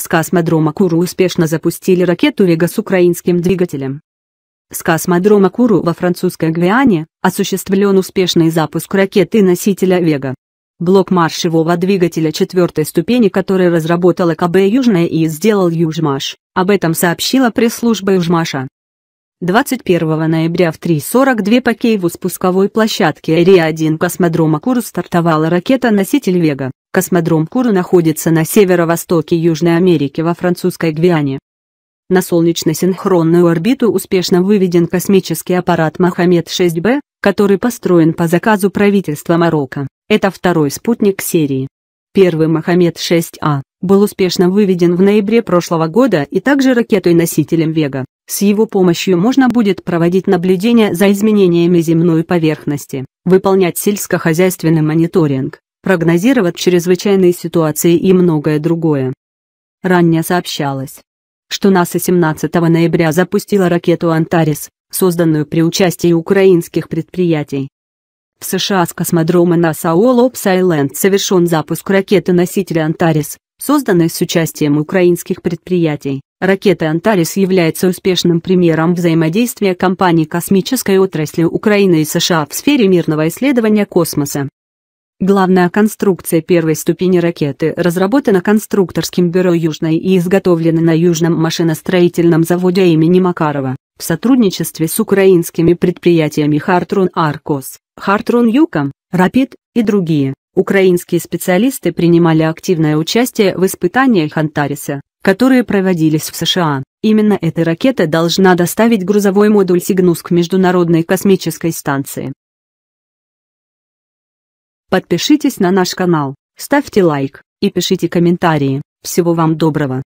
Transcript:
С космодрома Куру успешно запустили ракету Вега с украинским двигателем. С космодрома Куру во французской Гвиане осуществлен успешный запуск ракеты-носителя Вега. Блок маршевого двигателя четвертой ступени, который разработала КБ «Южная» и сделал «Южмаш», об этом сообщила пресс-служба «Южмаша». 21 ноября в 3.42 по Киеву с пусковой площадки Ри-1 космодрома Куру стартовала ракета-носитель «Вега». Космодром Куру находится на северо-востоке Южной Америки во французской Гвиане. На солнечно-синхронную орбиту успешно выведен космический аппарат Мохаммед-6Б, который построен по заказу правительства Марокко. Это второй спутник серии. Первый Мохаммед-6А был успешно выведен в ноябре прошлого года и также ракетой-носителем Вега. С его помощью можно будет проводить наблюдения за изменениями земной поверхности, выполнять сельскохозяйственный мониторинг, прогнозировать чрезвычайные ситуации и многое другое. Ранее сообщалось, что НАСА 17 ноября запустила ракету «Антарис», созданную при участии украинских предприятий. В США с космодрома НАСА Оллопс-Айленд совершен запуск ракеты-носителя «Антарис», созданной с участием украинских предприятий. Ракета «Антарис» является успешным примером взаимодействия компаний космической отрасли Украины и США в сфере мирного исследования космоса. Главная конструкция первой ступени ракеты разработана конструкторским бюро «Южной» и изготовлена на Южном машиностроительном заводе имени Макарова в сотрудничестве с украинскими предприятиями «Хартрун Аркос», «Хартрун Юком», «Рапид» и другие. Украинские специалисты принимали активное участие в испытаниях «Антариса», которые проводились в США. Именно эта ракета должна доставить грузовой модуль «Сигнус» к Международной космической станции. Подпишитесь на наш канал, ставьте лайк и пишите комментарии. Всего вам доброго!